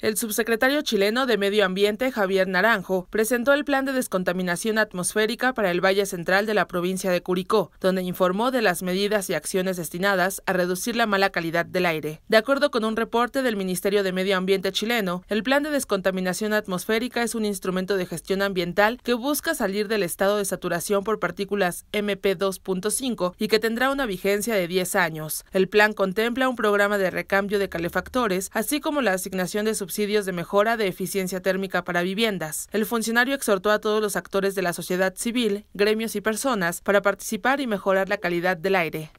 El subsecretario chileno de Medio Ambiente, Javier Naranjo, presentó el plan de descontaminación atmosférica para el Valle Central de la provincia de Curicó, donde informó de las medidas y acciones destinadas a reducir la mala calidad del aire. De acuerdo con un reporte del Ministerio de Medio Ambiente chileno, el plan de descontaminación atmosférica es un instrumento de gestión ambiental que busca salir del estado de saturación por partículas MP2.5 y que tendrá una vigencia de 10 años. El plan contempla un programa de recambio de calefactores, así como la asignación de de mejora de eficiencia térmica para viviendas. El funcionario exhortó a todos los actores de la sociedad civil, gremios y personas para participar y mejorar la calidad del aire.